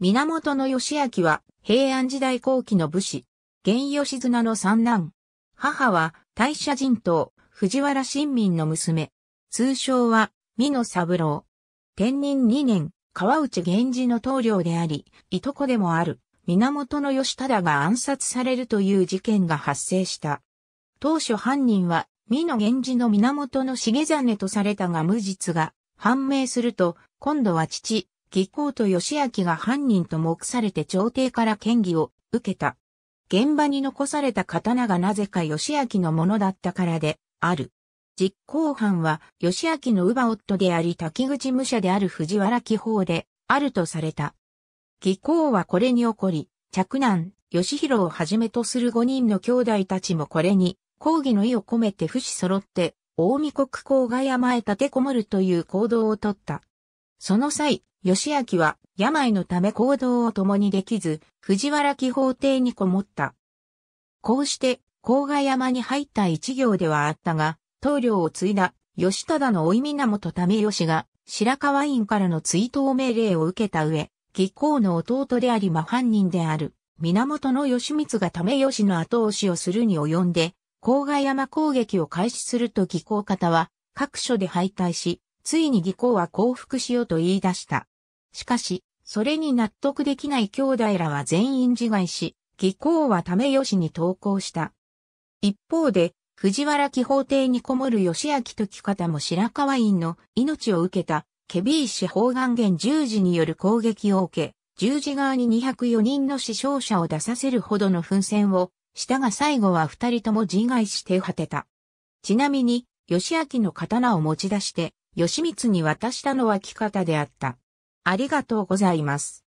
源義明は平安時代後期の武士、源義綱の三男。母は大社人党、藤原新民の娘。通称は、美野三郎。天任二年、川内源氏の棟梁であり、いとこでもある、源義忠が暗殺されるという事件が発生した。当初犯人は、美野源氏の源重実とされたが無実が判明すると、今度は父、義光と義明が犯人と目されて朝廷から嫌疑を受けた。現場に残された刀がなぜか義明のものだったからで、ある。実行犯は、義明の乳母夫であり滝口武者である藤原紀宝で、あるとされた。義光はこれに起こり、着男、義弘をはじめとする5人の兄弟たちもこれに、抗議の意を込めて不死揃って、大見国公が山へ立てこもるという行動をとった。その際、義明は病のため行動を共にできず、藤原紀法廷にこもった。こうして、甲賀山に入った一行ではあったが、棟梁を継いだ、義忠の追源為義が、白河院からの追悼命令を受けた上、義公の弟であり真犯人である、源義光が為義の後押しをするに及んで、甲賀山攻撃を開始すると義公方は、各所で敗退し、ついに義公は降伏しようと言い出した。しかし、それに納得できない兄弟らは全員自害し、義公はたよしに投降した。一方で、藤原紀法廷にこもる義明と時方も白川院の命を受けた、ケビー氏方眼元十字による攻撃を受け、十字側に204人の死傷者を出させるほどの奮戦をしたが最後は二人とも自害して果てた。ちなみに、義明の刀を持ち出して、義満に渡したのは木方であった。ありがとうございます。